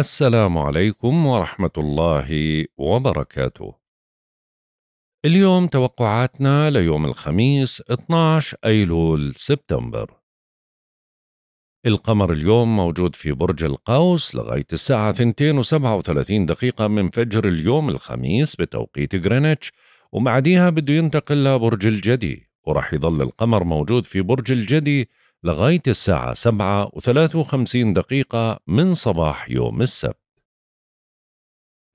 السلام عليكم ورحمة الله وبركاته. اليوم توقعاتنا ليوم الخميس 12 أيلول سبتمبر. القمر اليوم موجود في برج القوس لغاية الساعة 237 دقيقة من فجر اليوم الخميس بتوقيت غرينتش وبعديها بده ينتقل لبرج الجدي ورح يظل القمر موجود في برج الجدي لغاية الساعة سبعة وثلاث وخمسين دقيقة من صباح يوم السبت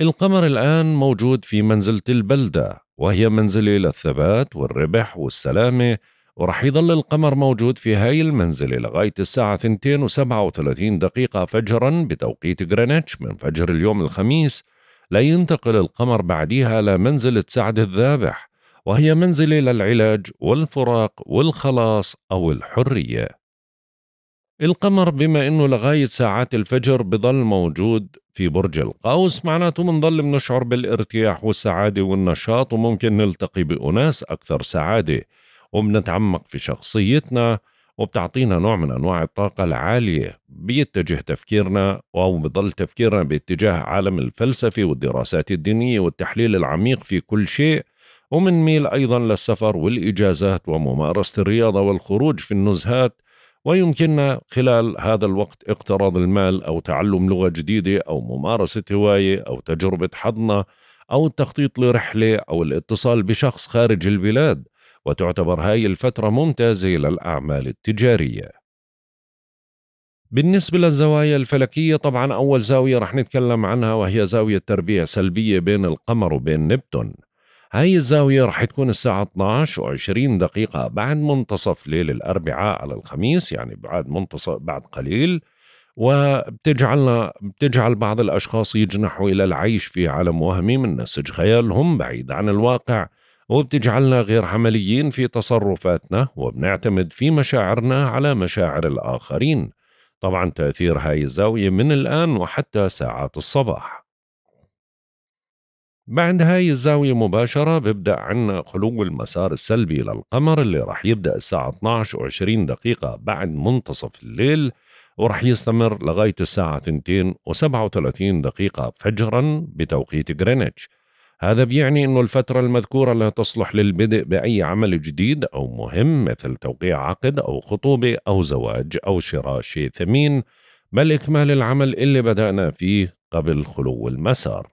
القمر الآن موجود في منزلة البلدة وهي منزلة للثبات والربح والسلامة ورح يظل القمر موجود في هاي المنزلة لغاية الساعة 2 و37 دقيقة فجرا بتوقيت غرينتش من فجر اليوم الخميس لا ينتقل القمر بعديها لمنزلة سعد الذابح وهي منزلة للعلاج والفراق والخلاص أو الحرية القمر بما انه لغايه ساعات الفجر بضل موجود في برج القوس معناته بنضل بنشعر بالارتياح والسعاده والنشاط وممكن نلتقي باناس اكثر سعاده وبنتعمق في شخصيتنا وبتعطينا نوع من انواع الطاقه العاليه بيتجه تفكيرنا او بضل تفكيرنا باتجاه عالم الفلسفه والدراسات الدينيه والتحليل العميق في كل شيء ومنميل ايضا للسفر والاجازات وممارسه الرياضه والخروج في النزهات ويمكننا خلال هذا الوقت اقتراض المال أو تعلم لغة جديدة أو ممارسة هواية أو تجربة حضنة أو التخطيط لرحلة أو الاتصال بشخص خارج البلاد وتعتبر هاي الفترة ممتازة للأعمال التجارية بالنسبة للزوايا الفلكية طبعا أول زاوية رح نتكلم عنها وهي زاوية تربية سلبية بين القمر وبين نبتون هاي الزاوية رح تكون الساعة 12 و20 دقيقة بعد منتصف ليل الأربعاء على الخميس يعني بعد منتصف بعد قليل وبتجعلنا بتجعل بعض الأشخاص يجنحوا إلى العيش في عالم وهمي من نسج خيالهم بعيد عن الواقع وبتجعلنا غير عمليين في تصرفاتنا وبنعتمد في مشاعرنا على مشاعر الآخرين طبعا تأثير هاي الزاوية من الآن وحتى ساعات الصباح بعد هاي الزاوية مباشرة ببدأ عنا خلو المسار السلبي للقمر اللي رح يبدأ الساعة 12 و 20 دقيقة بعد منتصف الليل ورح يستمر لغاية الساعة 2 و 37 دقيقة فجرا بتوقيت غرينتش هذا بيعني أنه الفترة المذكورة لا تصلح للبدء بأي عمل جديد أو مهم مثل توقيع عقد أو خطوبة أو زواج أو شراء شيء ثمين بل إكمال العمل اللي بدأنا فيه قبل خلو المسار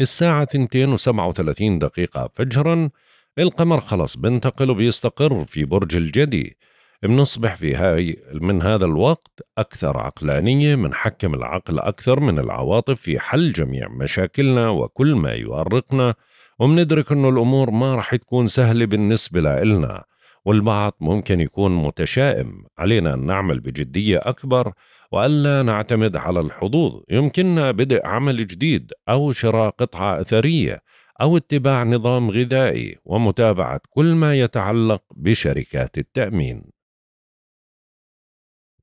الساعة 237 دقيقة فجرا القمر خلاص بنتقل وبيستقر في برج الجدي بنصبح في هاي من هذا الوقت أكثر عقلانية بنحكم العقل أكثر من العواطف في حل جميع مشاكلنا وكل ما يؤرقنا ومندرك أنه الأمور ما رح تكون سهلة بالنسبة لنا والبعض ممكن يكون متشائم علينا أن نعمل بجدية أكبر وألا نعتمد على الحظوظ يمكننا بدء عمل جديد أو شراء قطعة أثرية أو اتباع نظام غذائي ومتابعة كل ما يتعلق بشركات التأمين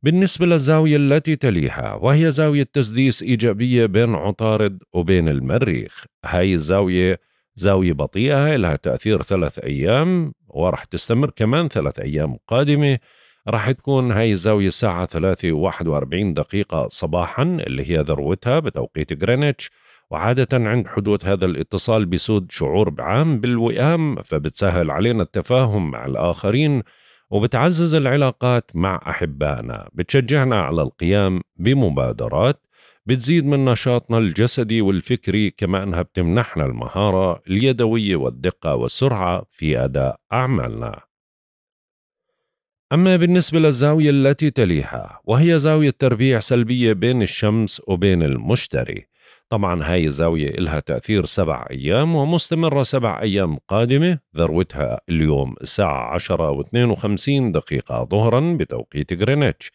بالنسبة للزاوية التي تليها وهي زاوية تسديس إيجابية بين عطارد وبين المريخ هاي الزاوية زاوية بطيئة لها تأثير ثلاث أيام وراح تستمر كمان ثلاث أيام قادمة راح تكون هاي الزاوية الساعة ثلاثة واحد واربعين دقيقة صباحا اللي هي ذروتها بتوقيت غرينتش وعادة عند حدوث هذا الاتصال بيسود شعور عام بالوئام فبتسهل علينا التفاهم مع الآخرين وبتعزز العلاقات مع أحبائنا بتشجعنا على القيام بمبادرات بتزيد من نشاطنا الجسدي والفكري كما أنها بتمنحنا المهارة اليدوية والدقة والسرعة في أداء أعمالنا أما بالنسبة للزاوية التي تليها وهي زاوية تربيع سلبية بين الشمس وبين المشتري طبعا هاي الزاوية إلها تأثير سبع أيام ومستمرة سبع أيام قادمة ذروتها اليوم الساعة 10 و52 دقيقة ظهرا بتوقيت غرينتش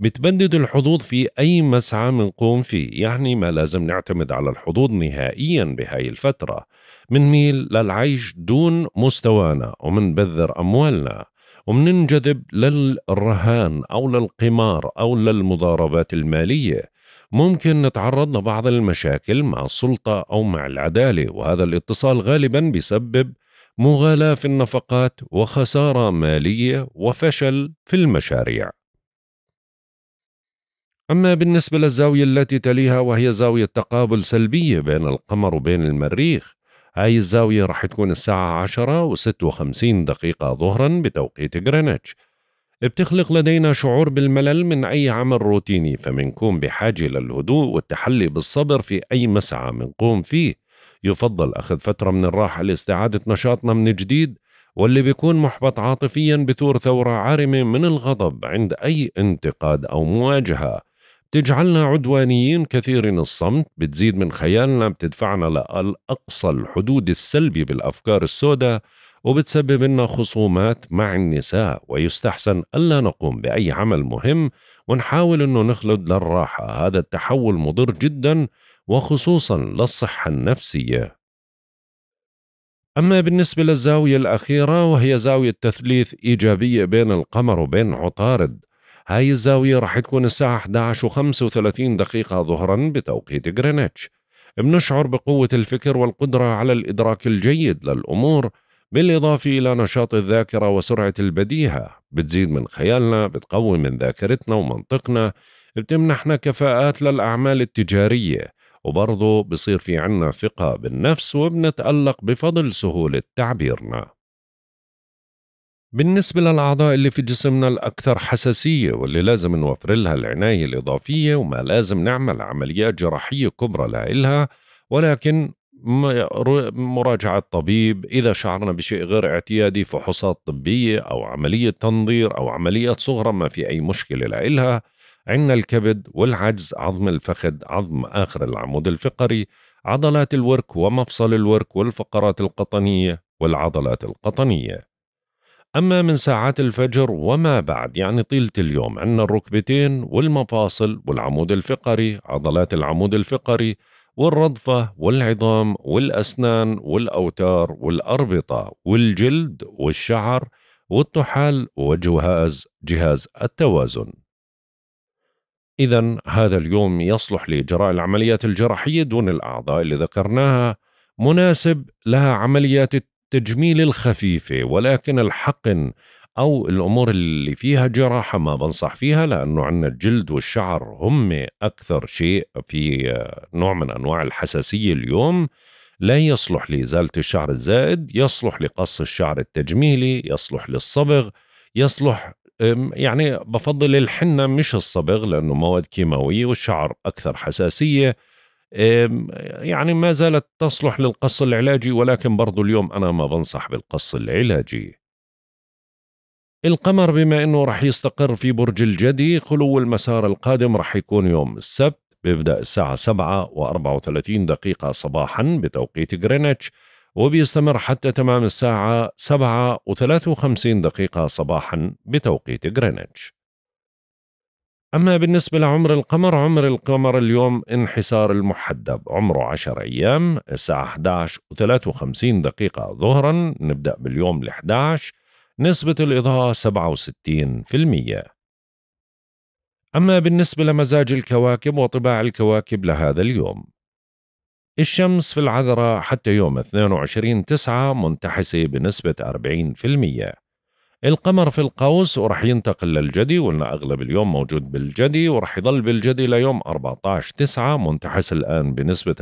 بتبدد الحظوظ في أي مسعى منقوم فيه يعني ما لازم نعتمد على الحظوظ نهائيا بهاي الفترة منميل للعيش دون مستوانا ومنبذر أموالنا ومننجذب للرهان أو للقمار أو للمضاربات المالية ممكن نتعرض لبعض المشاكل مع السلطة أو مع العدالة وهذا الاتصال غالبا بسبب مغالاة في النفقات وخسارة مالية وفشل في المشاريع أما بالنسبة للزاوية التي تليها وهي زاوية تقابل سلبية بين القمر وبين المريخ هاي الزاوية راح تكون الساعة 10 و 56 دقيقة ظهرا بتوقيت غرينتش بتخلق لدينا شعور بالملل من أي عمل روتيني فمنكون بحاجة للهدوء والتحلي بالصبر في أي مسعى منقوم فيه يفضل أخذ فترة من الراحة لاستعادة نشاطنا من جديد واللي بيكون محبط عاطفيا بثور ثورة عارمة من الغضب عند أي انتقاد أو مواجهة بتجعلنا عدوانيين كثيرين الصمت بتزيد من خيالنا بتدفعنا لأقصى الحدود السلبي بالأفكار السوداء وبتسبب لنا خصومات مع النساء ويستحسن ألا نقوم بأي عمل مهم ونحاول أنه نخلد للراحة هذا التحول مضر جدا وخصوصا للصحة النفسية أما بالنسبة للزاوية الأخيرة وهي زاوية تثليث إيجابية بين القمر وبين عطارد هاي الزاوية راح تكون الساعة 11 و35 دقيقة ظهرا بتوقيت غرينتش بنشعر بقوة الفكر والقدرة على الإدراك الجيد للأمور بالإضافة إلى نشاط الذاكرة وسرعة البديهة بتزيد من خيالنا بتقوي من ذاكرتنا ومنطقنا بتمنحنا كفاءات للأعمال التجارية وبرضه بصير في عنا ثقة بالنفس وبنتألق بفضل سهولة تعبيرنا بالنسبة للأعضاء اللي في جسمنا الأكثر حساسية واللي لازم نوفر لها العناية الإضافية وما لازم نعمل عمليات جراحية كبرى لها ولكن مراجعة طبيب إذا شعرنا بشيء غير اعتيادي فحوصات طبية أو عملية تنظير أو عمليات صغرى ما في أي مشكلة لها عندنا الكبد والعجز عظم الفخذ عظم آخر العمود الفقري عضلات الورك ومفصل الورك والفقرات القطنية والعضلات القطنية أما من ساعات الفجر وما بعد يعني طيلة اليوم عندنا الركبتين والمفاصل والعمود الفقري عضلات العمود الفقري والرضفة والعظام والأسنان والأوتار والأربطة والجلد والشعر والطحال وجهاز جهاز التوازن إذا هذا اليوم يصلح لإجراء العمليات الجراحية دون الأعضاء اللي ذكرناها مناسب لها عمليات التجميل الخفيفة ولكن الحقن أو الأمور اللي فيها جراحة ما بنصح فيها لأنه عندنا الجلد والشعر هم أكثر شيء في نوع من أنواع الحساسية اليوم لا يصلح لإزالة الشعر الزائد يصلح لقص الشعر التجميلي يصلح للصبغ يصلح يعني بفضل الحنة مش الصبغ لأنه مواد كيماوية والشعر أكثر حساسية يعني ما زالت تصلح للقص العلاجي ولكن برضو اليوم أنا ما بنصح بالقص العلاجي القمر بما أنه رح يستقر في برج الجدي خلو المسار القادم رح يكون يوم السبت بيبدأ الساعة 7 و34 دقيقة صباحا بتوقيت غرينتش وبيستمر حتى تمام الساعة 7 و53 دقيقة صباحا بتوقيت غرينتش أما بالنسبة لعمر القمر عمر القمر اليوم انحسار المحدب عمره 10 أيام الساعة 11 و53 دقيقة ظهرا نبدأ باليوم ال 11 نسبة الإضاءة 67% أما بالنسبة لمزاج الكواكب وطباع الكواكب لهذا اليوم الشمس في العذراء حتى يوم 22 تسعة منتحسة بنسبة 40% القمر في القوس ورح ينتقل للجدي وقلنا أغلب اليوم موجود بالجدي ورح يضل بالجدي ليوم 14 9 منتحس الآن بنسبة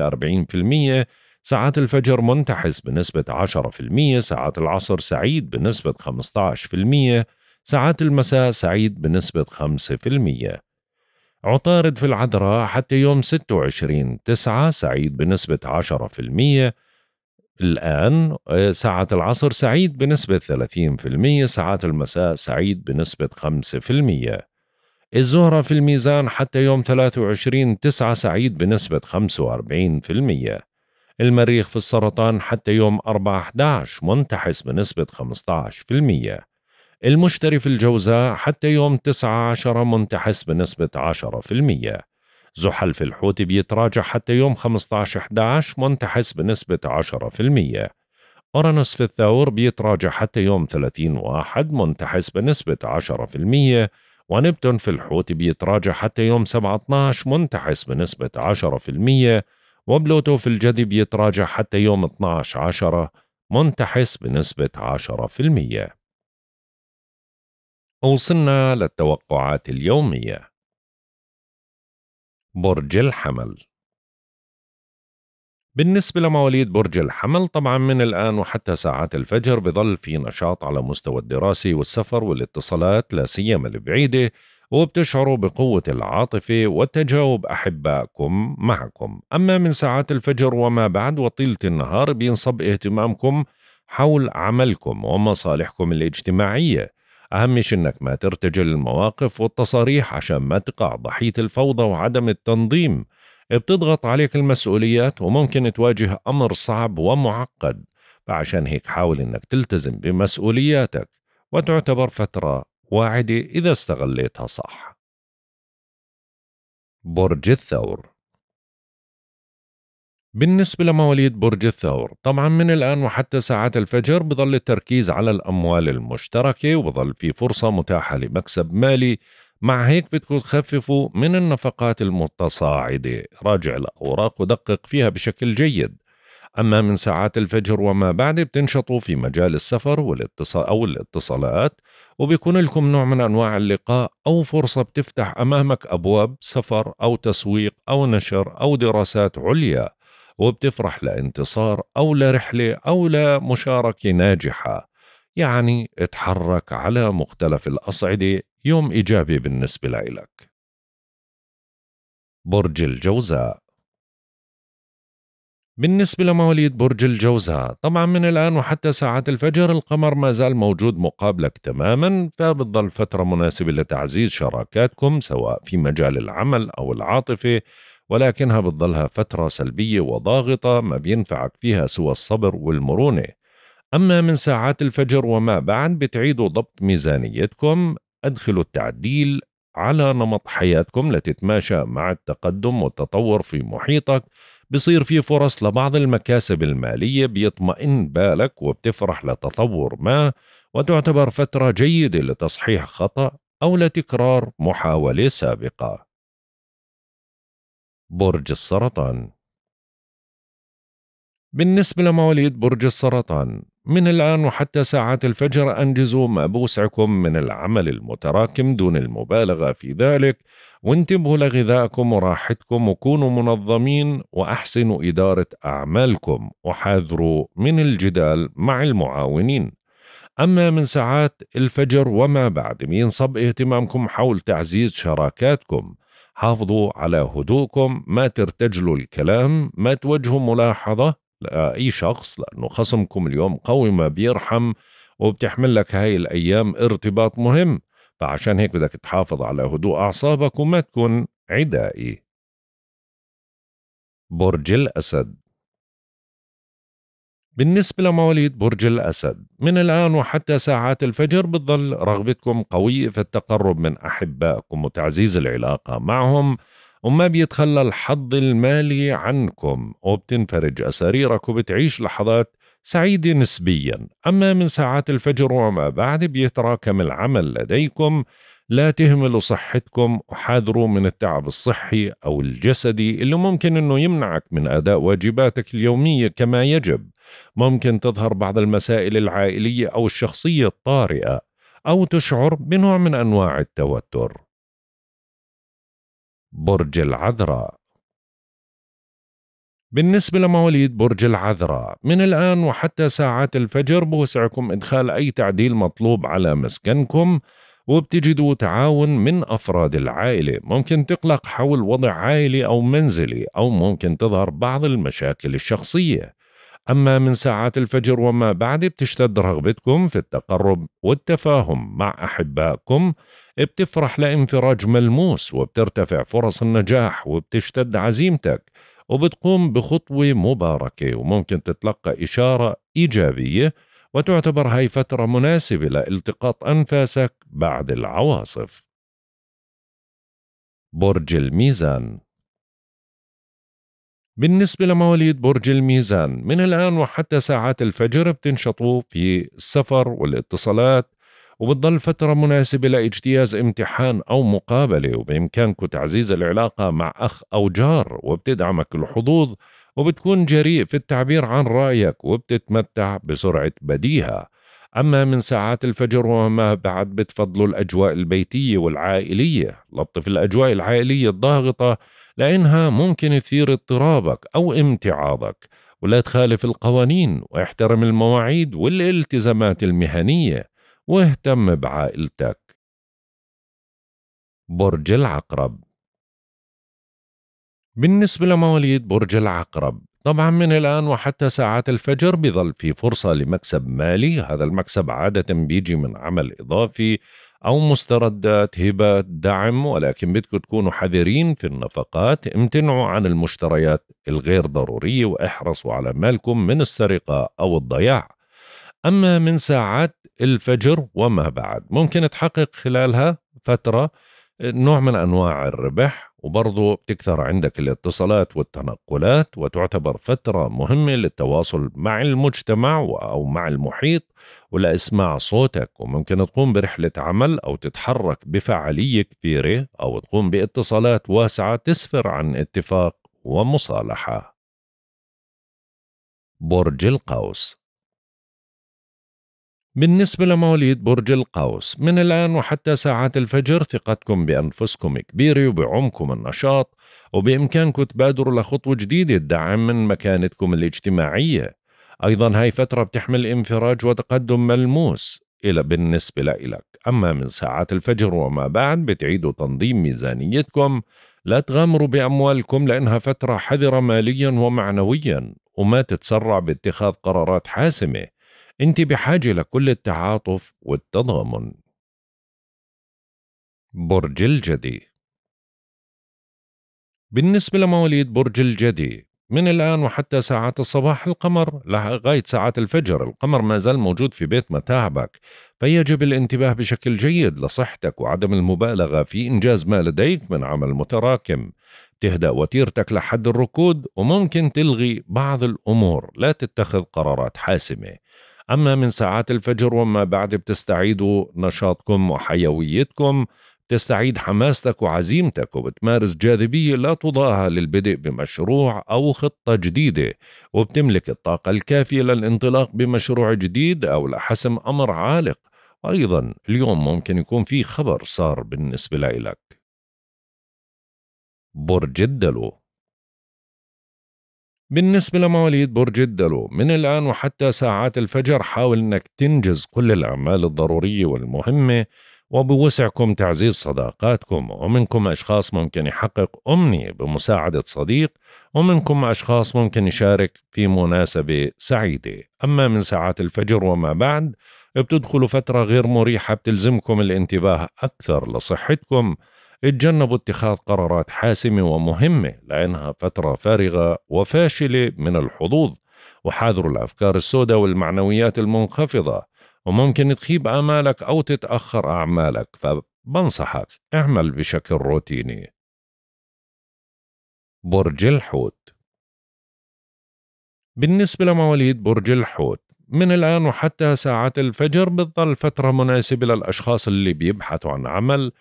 40% ساعات الفجر منتحس بنسبة 10% ساعات العصر سعيد بنسبة 15% ساعات المساء سعيد بنسبة 5% عطارد في العذراء حتى يوم 26 9 سعيد بنسبة الآن آه، ساعة العصر سعيد بنسبة 30% ساعات المساء سعيد بنسبة 5% الزهرة في الميزان حتى يوم 23 تسعة سعيد بنسبة 45% المريخ في السرطان حتى يوم 4 11 منتحس بنسبة 15% المشتري في الجوزاء حتى يوم 19 منتحس بنسبة 10% زحل الحوت بيتراجع حتى يوم 15/11 منتحس بنسبة 10% أورانوس في الثور بيتراجع حتى يوم 30 واحد منتحس بنسبة 10% ونبتون في الحوت بيتراجع حتى يوم 17 منتحس بنسبة 10% وبلوتو في الجدي بيتراجع حتى يوم 12 10 منتحس بنسبة 10% وصلنا للتوقعات اليومية برج الحمل بالنسبة لمواليد برج الحمل طبعا من الآن وحتى ساعات الفجر بظل في نشاط على مستوى الدراسة والسفر والاتصالات لا سيما البعيدة وبتشعروا بقوة العاطفة وتجاوب أحبائكم معكم أما من ساعات الفجر وما بعد وطيلة النهار بينصب اهتمامكم حول عملكم ومصالحكم الاجتماعية أهم شيء إنك ما ترتجل المواقف والتصاريح عشان ما تقع ضحية الفوضى وعدم التنظيم بتضغط عليك المسؤوليات وممكن تواجه أمر صعب ومعقد فعشان هيك حاول إنك تلتزم بمسؤولياتك وتعتبر فترة واعدة إذا استغليتها صح برج الثور بالنسبة لمواليد برج الثور طبعا من الآن وحتى ساعات الفجر بظل التركيز على الأموال المشتركة وبظل في فرصة متاحة لمكسب مالي مع هيك بدكم تخففوا من النفقات المتصاعدة راجع الأوراق ودقق فيها بشكل جيد أما من ساعات الفجر وما بعد بتنشطوا في مجال السفر والاتصال أو الاتصالات وبيكون لكم نوع من أنواع اللقاء أو فرصة بتفتح أمامك أبواب سفر أو تسويق أو نشر أو دراسات عليا وبتفرح لانتصار أو لرحلة أو لمشاركة ناجحة يعني اتحرك على مختلف الأصعدة يوم إيجابي بالنسبة لإلك برج الجوزاء بالنسبة لمواليد برج الجوزاء طبعا من الآن وحتى ساعات الفجر القمر ما زال موجود مقابلك تماما فبتظل فترة مناسبة لتعزيز شراكاتكم سواء في مجال العمل أو العاطفة ولكنها بتضلها فترة سلبية وضاغطة ما بينفعك فيها سوى الصبر والمرونة أما من ساعات الفجر وما بعد بتعيدوا ضبط ميزانيتكم أدخلوا التعديل على نمط حياتكم لتتماشى مع التقدم والتطور في محيطك بصير في فرص لبعض المكاسب المالية بيطمئن بالك وبتفرح لتطور ما وتعتبر فترة جيدة لتصحيح خطأ أو لتكرار محاولة سابقة برج السرطان بالنسبة لمواليد برج السرطان من الآن وحتى ساعات الفجر أنجزوا ما بوسعكم من العمل المتراكم دون المبالغة في ذلك وانتبهوا لغذائكم وراحتكم وكونوا منظمين وأحسنوا إدارة أعمالكم وحاذروا من الجدال مع المعاونين أما من ساعات الفجر وما بعد ينصب اهتمامكم حول تعزيز شراكاتكم حافظوا على هدوءكم ما ترتجلوا الكلام ما توجهوا ملاحظة لأي شخص لأنه خصمكم اليوم قوي ما بيرحم وبتحمل لك هاي الأيام ارتباط مهم فعشان هيك بدك تحافظ على هدوء أعصابك وما تكون عدائي برج الأسد بالنسبة لمواليد برج الأسد من الآن وحتى ساعات الفجر بتظل رغبتكم قوية في التقرب من أحبائكم وتعزيز العلاقة معهم وما بيتخلى الحظ المالي عنكم وبتنفرج أساريرك وبتعيش لحظات سعيدة نسبيا أما من ساعات الفجر وما بعد بيتراكم العمل لديكم لا تهملوا صحتكم وحاذروا من التعب الصحي أو الجسدي اللي ممكن أنه يمنعك من أداء واجباتك اليومية كما يجب ممكن تظهر بعض المسائل العائلية أو الشخصية الطارئة أو تشعر بنوع من أنواع التوتر برج العذراء بالنسبة لمواليد برج العذراء من الآن وحتى ساعات الفجر بوسعكم إدخال أي تعديل مطلوب على مسكنكم وبتجدوا تعاون من أفراد العائلة ممكن تقلق حول وضع عائلي أو منزلي أو ممكن تظهر بعض المشاكل الشخصية أما من ساعات الفجر وما بعد بتشتد رغبتكم في التقرب والتفاهم مع أحبائكم بتفرح لانفراج ملموس وبترتفع فرص النجاح وبتشتد عزيمتك وبتقوم بخطوة مباركة وممكن تتلقى إشارة إيجابية وتعتبر هاي فترة مناسبة لالتقاط أنفاسك بعد العواصف. برج الميزان بالنسبة لمواليد برج الميزان من الآن وحتى ساعات الفجر بتنشطوا في السفر والاتصالات وبتضل فترة مناسبة لاجتياز امتحان أو مقابلة وبإمكانكم تعزيز العلاقة مع أخ أو جار وبتدعمك الحظوظ وبتكون جريء في التعبير عن رأيك وبتتمتع بسرعة بديهة أما من ساعات الفجر وما بعد بتفضلوا الأجواء البيتية والعائلية لطف الأجواء العائلية الضاغطة لأنها ممكن تثير اضطرابك أو امتعاضك ولا تخالف القوانين واحترم المواعيد والالتزامات المهنية واهتم بعائلتك برج العقرب بالنسبة لمواليد برج العقرب طبعا من الآن وحتى ساعات الفجر بظل في فرصة لمكسب مالي هذا المكسب عادة بيجي من عمل إضافي أو مستردات هبات دعم ولكن بدكم تكونوا حذرين في النفقات امتنعوا عن المشتريات الغير ضرورية واحرصوا على مالكم من السرقة أو الضياع أما من ساعات الفجر وما بعد ممكن تحقق خلالها فترة نوع من أنواع الربح وبرضه بتكثر عندك الاتصالات والتنقلات وتعتبر فترة مهمة للتواصل مع المجتمع أو مع المحيط ولإسماع صوتك وممكن تقوم برحلة عمل أو تتحرك بفعالية كبيرة أو تقوم باتصالات واسعة تسفر عن اتفاق ومصالحة برج القوس بالنسبة لمواليد برج القوس من الآن وحتى ساعات الفجر ثقتكم بأنفسكم كبيرة وبعمقكم النشاط وبإمكانكم تبادروا لخطوة جديدة تدعم من مكانتكم الاجتماعية أيضا هاي فترة بتحمل انفراج وتقدم ملموس إلى بالنسبة لإلك أما من ساعات الفجر وما بعد بتعيدوا تنظيم ميزانيتكم لا تغامروا بأموالكم لأنها فترة حذرة ماليا ومعنويا وما تتسرع باتخاذ قرارات حاسمة انت بحاجه لكل التعاطف والتضامن برج الجدي بالنسبة لمواليد برج الجدي من الآن وحتى ساعات الصباح القمر لغاية ساعات الفجر القمر ما زال موجود في بيت متاعبك فيجب الانتباه بشكل جيد لصحتك وعدم المبالغة في إنجاز ما لديك من عمل متراكم تهدأ وتيرتك لحد الركود وممكن تلغي بعض الأمور لا تتخذ قرارات حاسمة أما من ساعات الفجر وما بعد بتستعيدوا نشاطكم وحيويتكم تستعيد حماستك وعزيمتك وبتمارس جاذبية لا تضاهى للبدء بمشروع أو خطة جديدة وبتملك الطاقة الكافية للانطلاق بمشروع جديد أو لحسم أمر عالق أيضا اليوم ممكن يكون في خبر صار بالنسبة لإلك برج الدلو بالنسبة لمواليد برج الدلو من الآن وحتى ساعات الفجر حاول أنك تنجز كل الأعمال الضرورية والمهمة وبوسعكم تعزيز صداقاتكم ومنكم أشخاص ممكن يحقق أمنية بمساعدة صديق ومنكم أشخاص ممكن يشارك في مناسبة سعيدة أما من ساعات الفجر وما بعد بتدخلوا فترة غير مريحة بتلزمكم الانتباه أكثر لصحتكم اتجنبوا اتخاذ قرارات حاسمة ومهمة لأنها فترة فارغة وفاشلة من الحظوظ وحاذروا الأفكار السوداء والمعنويات المنخفضة وممكن تخيب آمالك أو تتأخر أعمالك فبنصحك اعمل بشكل روتيني برج الحوت بالنسبة لمواليد برج الحوت من الآن وحتى ساعات الفجر بتظل فترة مناسبة للأشخاص اللي بيبحثوا عن عمل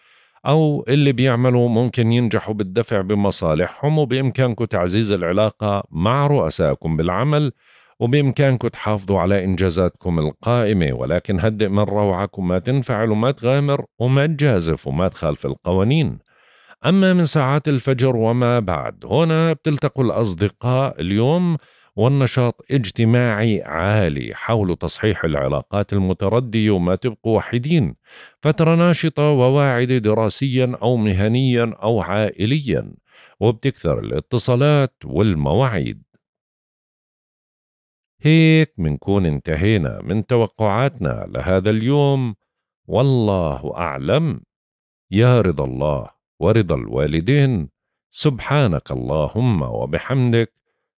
أو اللي بيعملوا ممكن ينجحوا بالدفع بمصالحهم وبإمكانكم تعزيز العلاقة مع رؤسائكم بالعمل وبإمكانكم تحافظوا على إنجازاتكم القائمة ولكن هدئ من روعك وما تنفعل وما تغامر وما تجازف وما تخالف القوانين أما من ساعات الفجر وما بعد هنا بتلتقوا الأصدقاء اليوم والنشاط اجتماعي عالي حول تصحيح العلاقات المتردية وما تبقوا وحيدين فترة ناشطة وواعدة دراسيا أو مهنيا أو عائليا وبتكثر الاتصالات والمواعيد هيك منكون انتهينا من توقعاتنا لهذا اليوم والله أعلم يا رضا الله ورضا الوالدين سبحانك اللهم وبحمدك